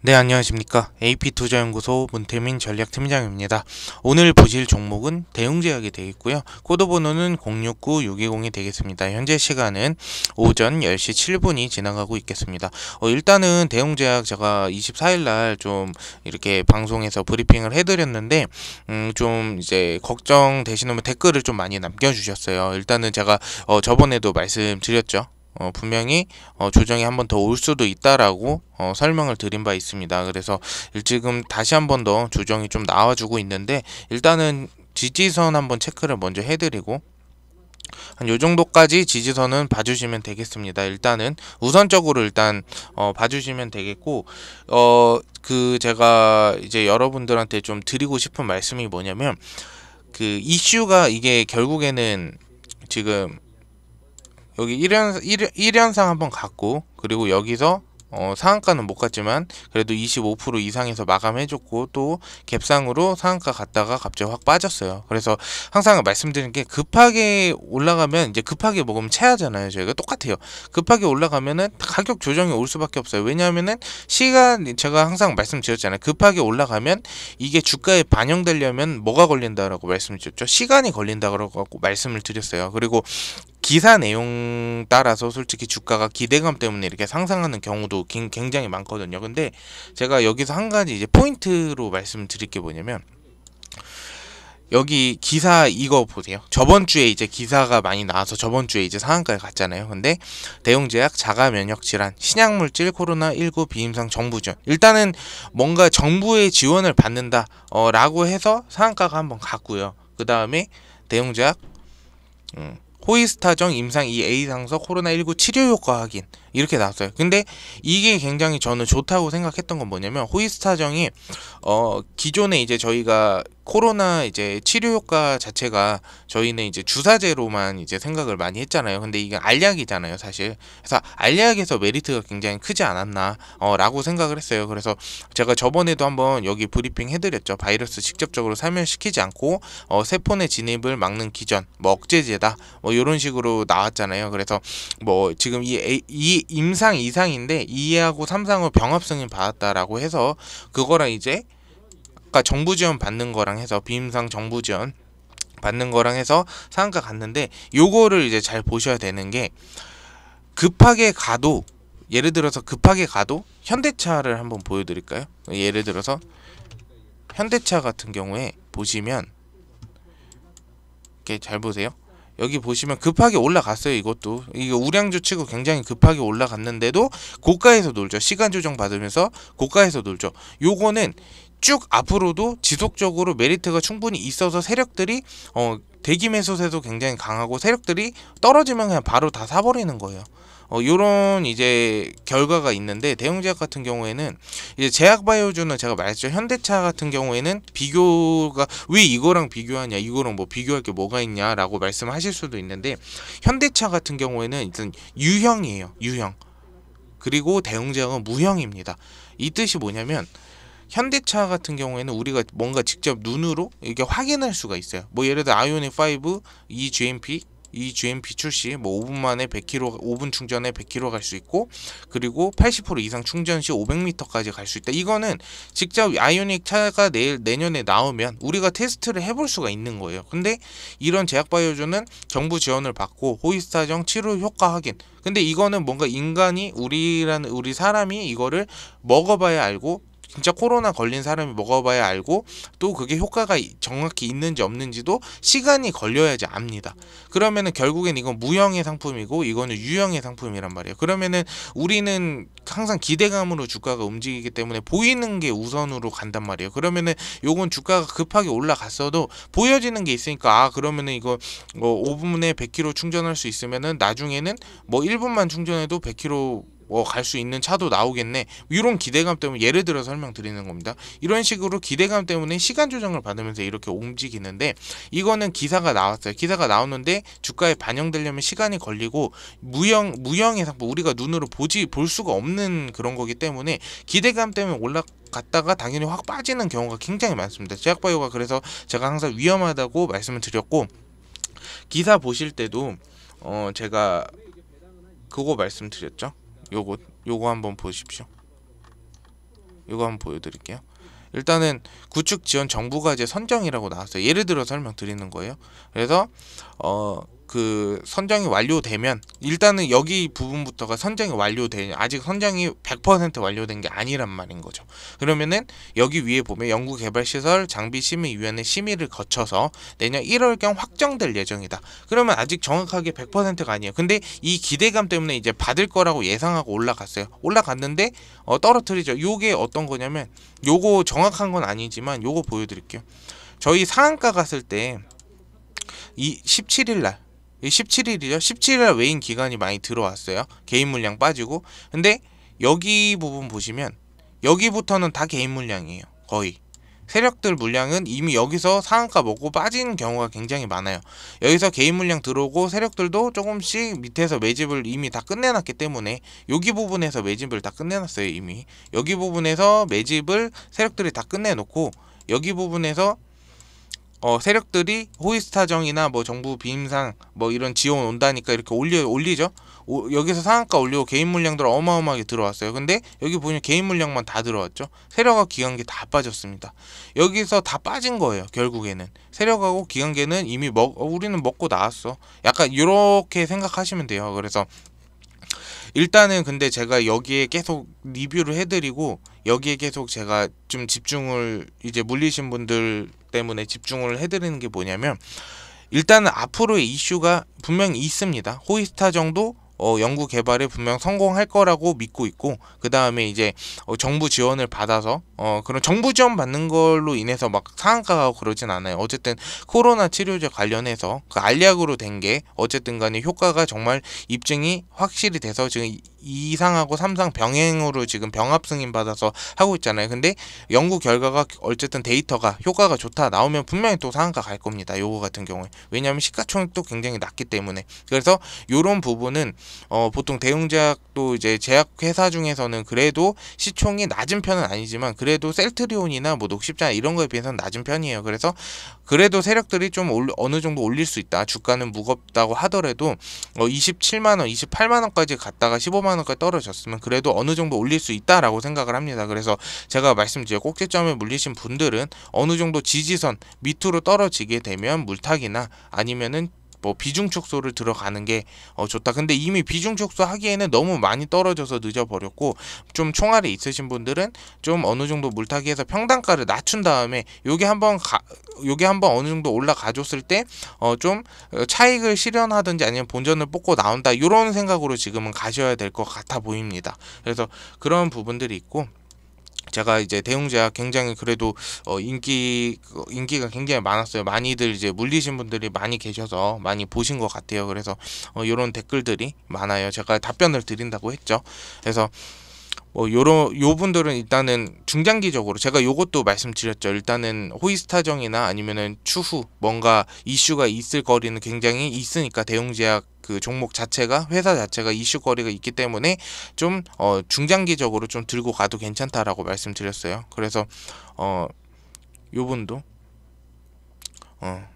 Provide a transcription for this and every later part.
네 안녕하십니까 AP투자연구소 문태민 전략팀장입니다 오늘 보실 종목은 대웅제약이 되겠고요 코드번호는 069620이 되겠습니다 현재 시간은 오전 10시 7분이 지나가고 있겠습니다 어, 일단은 대웅제약 제가 24일날 좀 이렇게 방송에서 브리핑을 해드렸는데 음, 좀 이제 걱정되시는 분 댓글을 좀 많이 남겨주셨어요 일단은 제가 어, 저번에도 말씀드렸죠 어, 분명히 어, 조정이 한 번 더 올 수도 있다라고 어, 설명을 드린 바 있습니다. 그래서 지금 다시 한 번 더 조정이 좀 나와주고 있는데 일단은 지지선 한번 체크를 먼저 해드리고 한 요정도까지 지지선은 봐주시면 되겠습니다. 일단은 우선적으로 일단 어, 봐주시면 되겠고 어 그 제가 이제 여러분들한테 좀 드리고 싶은 말씀이 뭐냐면 그 이슈가 이게 결국에는 지금 여기 1연, 1, 1연상 한번 갖고 그리고 여기서 어, 상한가는 못 갔지만 그래도 25% 이상에서 마감해줬고 또 갭상으로 상한가 갔다가 갑자기 확 빠졌어요. 그래서 항상 말씀드리는 게 급하게 올라가면 이제 급하게 먹으면 체하잖아요. 저희가 똑같아요. 급하게 올라가면은 가격 조정이 올 수밖에 없어요. 왜냐하면은 시간 제가 항상 말씀드렸잖아요. 급하게 올라가면 이게 주가에 반영되려면 뭐가 걸린다라고 말씀드렸죠. 시간이 걸린다고 말씀을 드렸어요. 그리고 기사 내용 따라서 솔직히 주가가 기대감 때문에 이렇게 상상하는 경우도 굉장히 많거든요. 근데 제가 여기서 한 가지 이제 포인트로 말씀드릴 게 뭐냐면 여기 기사 이거 보세요. 저번 주에 이제 기사가 많이 나와서 저번 주에 이제 상한가에 갔잖아요. 근데 대형제약 자가 면역 질환, 신약물질 코로나19 비임상 정부 지원. 일단은 뭔가 정부의 지원을 받는다라고 어, 해서 상한가가 한번 갔고요. 그 다음에 대형제약 음, 호이스타정 임상 2A 상서 코로나19 치료 효과 확인 이렇게 나왔어요. 근데 이게 굉장히 저는 좋다고 생각했던 건 뭐냐면 호이스타정이 어 기존에 이제 저희가 코로나 이제 치료 효과 자체가 저희는 이제 주사제로만 이제 생각을 많이 했잖아요. 근데 이게 알약이잖아요, 사실. 그래서 알약에서 메리트가 굉장히 크지 않았나라고 어, 생각을 했어요. 그래서 제가 저번에도 한번 여기 브리핑 해드렸죠. 바이러스 직접적으로 사멸시키지 않고 어, 세포내 진입을 막는 기전, 뭐 억제제다, 뭐 이런 식으로 나왔잖아요. 그래서 뭐 지금 이, 이 임상 이상인데 2하고 3상을 병합 승인 받았다라고 해서 그거랑 이제 아까 정부 지원 받는 거랑 해서 비임상 정부 지원 받는 거랑 해서 상한가 갔는데 요거를 이제 잘 보셔야 되는 게 급하게 가도 예를 들어서 급하게 가도 현대차를 한번 보여드릴까요? 예를 들어서 현대차 같은 경우에 보시면 이렇게 잘 보세요. 여기 보시면 급하게 올라갔어요 이것도 이거 우량주 치고 굉장히 급하게 올라갔는데도 고가에서 놀죠 시간 조정 받으면서 고가에서 놀죠 요거는 쭉 앞으로도 지속적으로 메리트가 충분히 있어서 세력들이 어 대기 매수세도 굉장히 강하고 세력들이 떨어지면 그냥 바로 다 사버리는 거예요 어, 요런 이제 결과가 있는데 대형제약 같은 경우에는 이제 제약바이오주는 제가 말했죠 현대차 같은 경우에는 비교가 왜 이거랑 비교하냐 이거랑 뭐 비교할 게 뭐가 있냐라고 말씀하실 수도 있는데 현대차 같은 경우에는 일단 유형이에요 유형 그리고 대형제약은 무형입니다 이 뜻이 뭐냐면 현대차 같은 경우에는 우리가 뭔가 직접 눈으로 이게 확인할 수가 있어요. 뭐 예를 들어 아이오닉 5, 이 g m p 이 GMP 출시 뭐 5분 만에 100km 5분 충전에 100km 갈 수 있고 그리고 80% 이상 충전 시 500m까지 갈 수 있다. 이거는 직접 아이오닉 차가 내일 내년에 나오면 우리가 테스트를 해볼 수가 있는 거예요. 근데 이런 제약바이오주는 정부 지원을 받고 호이스타정 치료 효과 확인. 근데 이거는 뭔가 인간이 우리라는 우리 사람이 이거를 먹어봐야 알고 진짜 코로나 걸린 사람이 먹어봐야 알고 또 그게 효과가 정확히 있는지 없는지도 시간이 걸려야지 압니다. 그러면은 결국엔 이건 무형의 상품이고 이거는 유형의 상품이란 말이에요. 그러면은 우리는 항상 기대감으로 주가가 움직이기 때문에 보이는 게 우선으로 간단 말이에요. 그러면은 요건 주가가 급하게 올라갔어도 보여지는 게 있으니까 아 그러면은 이거 뭐 5분에 100km 충전할 수 있으면은 나중에는 뭐 1분만 충전해도 100km 뭐 갈수 있는 차도 나오겠네 이런 기대감 때문에 예를 들어 설명드리는 겁니다 이런 식으로 기대감 때문에 시간 조정을 받으면서 이렇게 움직이는데 이거는 기사가 나왔어요 기사가 나오는데 주가에 반영되려면 시간이 걸리고 무형 무형의 상품 우리가 눈으로 보지 볼 수가 없는 그런 거기 때문에 기대감 때문에 올라 갔다가 당연히 확 빠지는 경우가 굉장히 많습니다. 제약바이오가 그래서 제가 항상 위험하다고 말씀을 드렸고 기사 보실 때도 어 제가 그거 말씀드렸죠. 요거 요거 한번 보십시오 요거 한번 보여드릴게요 일단은 구축 지원 정부가 이제 선정이라고 나왔어요 예를 들어 설명드리는 거예요 그래서 어그 선정이 완료되면 일단은 여기 부분부터가 선정이 완료된 아직 선정이 100% 완료된 게 아니란 말인 거죠. 그러면은 여기 위에 보면 연구개발시설 장비심의위원회 심의를 거쳐서 내년 1월경 확정될 예정이다. 그러면 아직 정확하게 100%가 아니에요. 근데 이 기대감 때문에 이제 받을 거라고 예상하고 올라갔어요. 올라갔는데 어, 떨어뜨리죠. 요게 어떤 거냐면 요거 정확한 건 아니지만 요거 보여드릴게요. 저희 상한가 갔을 때이 17일 날 17일이죠. 17일 외인 기간이 많이 들어왔어요. 개인 물량 빠지고. 근데 여기 부분 보시면 여기부터는 다 개인 물량이에요. 거의. 세력들 물량은 이미 여기서 상한가 먹고 빠진 경우가 굉장히 많아요. 여기서 개인 물량 들어오고 세력들도 조금씩 밑에서 매집을 이미 다 끝내놨기 때문에 여기 부분에서 매집을 다 끝내놨어요 이미. 여기 부분에서 매집을 세력들이 다 끝내놓고 여기 부분에서 어, 세력들이 호이스타정이나뭐 정부 비임상 뭐 이런 지원 온다니까 이렇게 올려 올리죠. 오, 여기서 상한가 올리고 개인 물량들 어마어마하게 들어왔어요. 근데 여기 보면 개인 물량만 다 들어왔죠. 세력과 기관계 다 빠졌습니다. 여기서 다 빠진 거예요. 결국에는 세력하고 기관계는 이미 먹 어, 우리는 먹고 나왔어. 약간 이렇게 생각하시면 돼요. 그래서 일단은 근데 제가 여기에 계속 리뷰를 해드리고 여기에 계속 제가 좀 집중을 이제 물리신 분들 때문에 집중을 해드리는 게 뭐냐면 일단은 앞으로의 이슈가 분명히 있습니다. 호이스타 정도 어, 연구 개발에 분명 성공할 거라고 믿고 있고 그 다음에 이제 어, 정부 지원을 받아서 어, 그런 정부 지원 받는 걸로 인해서 막 상한가가 그러진 않아요. 어쨌든 코로나 치료제 관련해서 그 알약으로 된 게 어쨌든 간에 효과가 정말 입증이 확실히 돼서 지금 이상하고삼상 병행으로 지금 병합 승인 받아서 하고 있잖아요. 근데 연구 결과가 어쨌든 데이터가 효과가 좋다 나오면 분명히 또 상한가 갈 겁니다. 요거 같은 경우에. 왜냐하면 시가총액도 굉장히 낮기 때문에. 그래서 요런 부분은 어, 보통 대응제약도 이제 제약회사 중에서는 그래도 시총이 낮은 편은 아니지만 그래도 셀트리온이나 뭐 녹십자 이런 거에 비해서는 낮은 편이에요. 그래서 그래도 세력들이 좀 올, 어느 정도 올릴 수 있다. 주가는 무겁다고 하더라도 어, 27만 원, 28만 원까지 갔다가 15만 원까지 떨어졌으면 그래도 어느 정도 올릴 수 있다라고 생각을 합니다. 그래서 제가 말씀드린 꼭지점에 물리신 분들은 어느 정도 지지선 밑으로 떨어지게 되면 물타기나 아니면은 뭐 비중 축소를 들어가는 게 어, 좋다. 근데 이미 비중 축소 하기에는 너무 많이 떨어져서 늦어버렸고 좀 총알이 있으신 분들은 좀 어느 정도 물타기해서 평단가를 낮춘 다음에 요게 한번 가, 요게 한번 어느 정도 올라가줬을 때 어좀 어, 차익을 실현하든지 아니면 본전을 뽑고 나온다 이런 생각으로 지금은 가셔야 될 것 같아 보입니다. 그래서 그런 부분들이 있고. 제가 이제 대웅제약 굉장히 그래도 어 인기 그 인기가 굉장히 많았어요. 많이들 이제 물리신 분들이 많이 계셔서 많이 보신 것 같아요. 그래서 어 이런 댓글들이 많아요. 제가 답변을 드린다고 했죠. 그래서 뭐 요런 요 분들은 일단은 중장기적으로 제가 요것도 말씀드렸죠. 일단은 호이스타정이나 아니면은 추후 뭔가 이슈가 있을 거리는 굉장히 있으니까 대웅제약 그 종목 자체가 회사 자체가 이슈 거리가 있기 때문에 좀 어, 중장기적으로 좀 들고 가도 괜찮다라고 말씀드렸어요. 그래서 어 요분도 어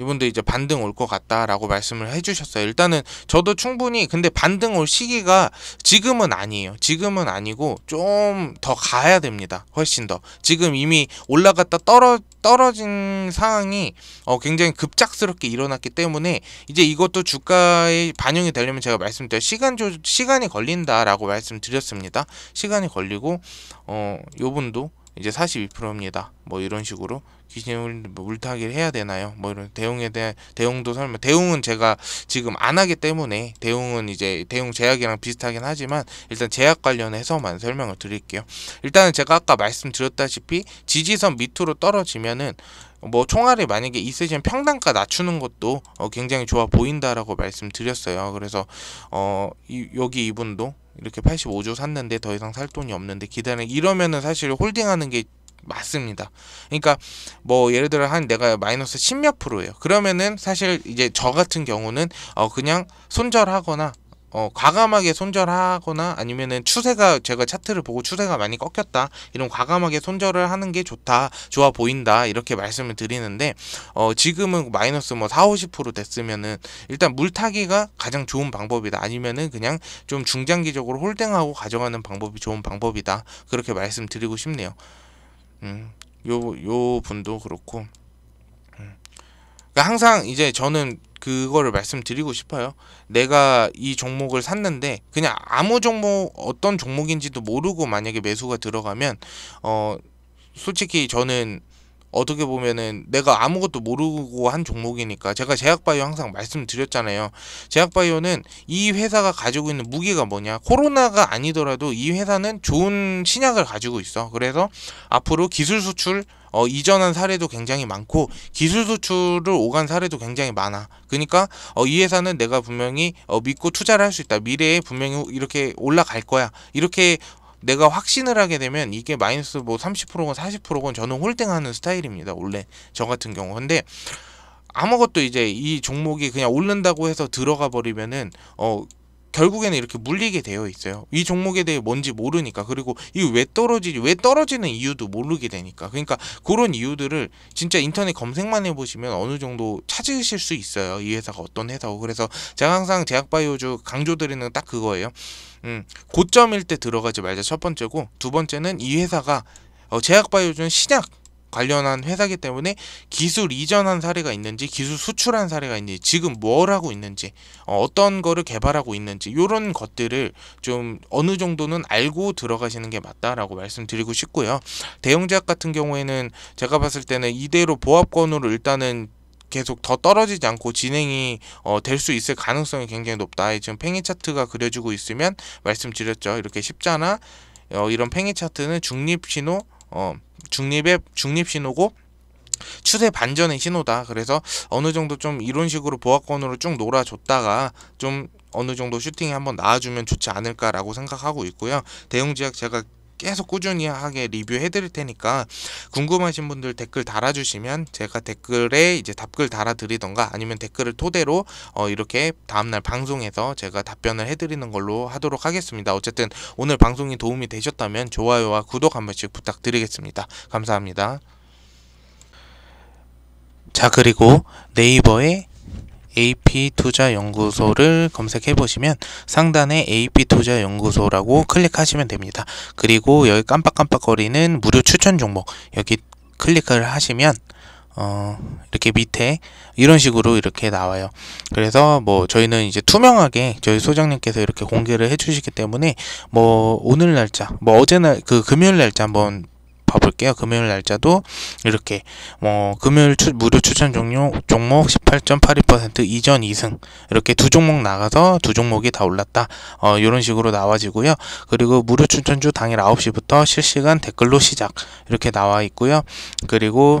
이분도 이제 반등 올 것 같다라고 말씀을 해주셨어요. 일단은 저도 충분히 근데 반등 올 시기가 지금은 아니에요. 지금은 아니고 좀 더 가야 됩니다. 훨씬 더 지금 이미 올라갔다 떨어 떨어진 상황이 어, 굉장히 급작스럽게 일어났기 때문에 이제 이것도 주가에 반영이 되려면 제가 말씀드린 시간 조, 시간이 걸린다라고 말씀드렸습니다. 시간이 걸리고 어 요분도 이제 42%입니다. 뭐 이런 식으로 귀신을 뭐 물타기를 해야 되나요? 뭐 이런 대응에 대한 대응도 설명 대응은 제가 지금 안 하기 때문에 대응은 이제 대응 제약이랑 비슷하긴 하지만 일단 제약 관련해서만 설명을 드릴게요. 일단은 제가 아까 말씀드렸다시피 지지선 밑으로 떨어지면은 뭐 총알이 만약에 있으시면 평단가 낮추는 것도 어 굉장히 좋아 보인다라고 말씀드렸어요. 그래서 어 이, 여기 이분도 이렇게 85조 샀는데 더 이상 살 돈이 없는데 기다리 이러면은 사실 홀딩하는 게 맞습니다. 그러니까 뭐 예를 들어 한 내가 마이너스 10몇 프로예요. 그러면은 사실 이제 저 같은 경우는 어 그냥 손절하거나 어, 과감하게 손절하거나 아니면은 추세가 제가 차트를 보고 추세가 많이 꺾였다 이런 과감하게 손절을 하는 게 좋다 좋아 보인다 이렇게 말씀을 드리는데 어, 지금은 마이너스 뭐 4, 50% 됐으면은 일단 물타기가 가장 좋은 방법이다 아니면은 그냥 좀 중장기적으로 홀딩하고 가져가는 방법이 좋은 방법이다 그렇게 말씀드리고 싶네요. 음, 요 요 분도 그렇고. 음. 그러니까 항상 이제 저는 그거를 말씀드리고 싶어요. 내가 이 종목을 샀는데 그냥 아무 종목 어떤 종목인지도 모르고 만약에 매수가 들어가면 어 솔직히 저는 어떻게 보면은 내가 아무것도 모르고 한 종목이니까 제가 제약바이오 항상 말씀드렸잖아요. 제약바이오는 이 회사가 가지고 있는 무기가 뭐냐? 코로나가 아니더라도 이 회사는 좋은 신약을 가지고 있어. 그래서 앞으로 기술 수출 어, 이전한 사례도 굉장히 많고 기술 수출을 오간 사례도 굉장히 많아. 그러니까 어, 이 회사는 내가 분명히 어, 믿고 투자를 할 수 있다. 미래에 분명히 이렇게 올라갈 거야. 이렇게 내가 확신을 하게 되면 이게 마이너스 뭐 30%건 40%건 저는 홀딩하는 스타일입니다. 원래 저 같은 경우. 근데 아무것도 이제 이 종목이 그냥 오른다고 해서 들어가 버리면은 어 결국에는 이렇게 물리게 되어 있어요. 이 종목에 대해 뭔지 모르니까 그리고 이 왜 떨어지지 왜 떨어지는 이유도 모르게 되니까 그러니까 그런 이유들을 진짜 인터넷 검색만 해보시면 어느 정도 찾으실 수 있어요. 이 회사가 어떤 회사고 그래서 제가 항상 제약바이오주 강조드리는 딱 그거예요. 음, 고점일 때 들어가지 말자 첫 번째고 두 번째는 이 회사가 어, 제약바이오주는 신약 관련한 회사기 때문에 기술 이전한 사례가 있는지 기술 수출한 사례가 있는지 지금 뭘 하고 있는지 어, 어떤 거를 개발하고 있는지 이런 것들을 좀 어느 정도는 알고 들어가시는 게 맞다라고 말씀드리고 싶고요 대형제약 같은 경우에는 제가 봤을 때는 이대로 보합권으로 일단은 계속 더 떨어지지 않고 진행이 어, 될 수 있을 가능성이 굉장히 높다. 지금 팽이 차트가 그려지고 있으면 말씀드렸죠. 이렇게 십자나 어, 이런 팽이 차트는 중립 신호 어, 중립의 중립 신호고 추세 반전의 신호다. 그래서 어느 정도 좀 이런 식으로 보합권으로 쭉 놀아줬다가 좀 어느 정도 슈팅이 한번 나와주면 좋지 않을까라고 생각하고 있고요. 대형 지역 제가 계속 꾸준히 하게 리뷰해 드릴 테니까 궁금하신 분들 댓글 달아주시면 제가 댓글에 이제 답글 달아드리던가 아니면 댓글을 토대로 어 이렇게 다음날 방송에서 제가 답변을 해드리는 걸로 하도록 하겠습니다. 어쨌든 오늘 방송이 도움이 되셨다면 좋아요와 구독 한 번씩 부탁드리겠습니다. 감사합니다. 자, 그리고 네이버에 AP투자연구소를 검색해 보시면 상단에 AP투자연구소라고 클릭하시면 됩니다. 그리고 여기 깜빡깜빡거리는 무료 추천 종목 여기 클릭을 하시면 어, 이렇게 밑에 이런 식으로 이렇게 나와요. 그래서 뭐 저희는 이제 투명하게 저희 소장님께서 이렇게 공개를 해주시기 때문에 뭐 오늘 날짜, 뭐 어제 날그 금요일 날짜 한번 봐볼게요. 금요일 날짜도 이렇게 뭐 금요일 추, 무료 추천 종료, 종목 18.82% 이전 2승 이렇게 두 종목 나가서 두 종목이 다 올랐다 어, 이런 식으로 나와지고요. 그리고 무료 추천주 당일 9시부터 실시간 댓글로 시작 이렇게 나와 있고요. 그리고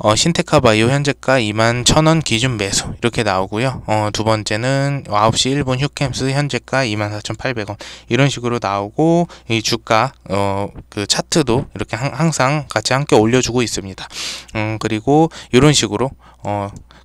어, 신테카 바이오 현재가 2 1,000원 기준 매수 이렇게 나오고요. 어, 두 번째는 9시 일본 휴캠스 현재가 2 4,800원 이런 식으로 나오고 이 주가 어, 그 차트도 이렇게 항상 같이 함께 올려주고 있습니다. 음, 그리고 이런 식으로 어,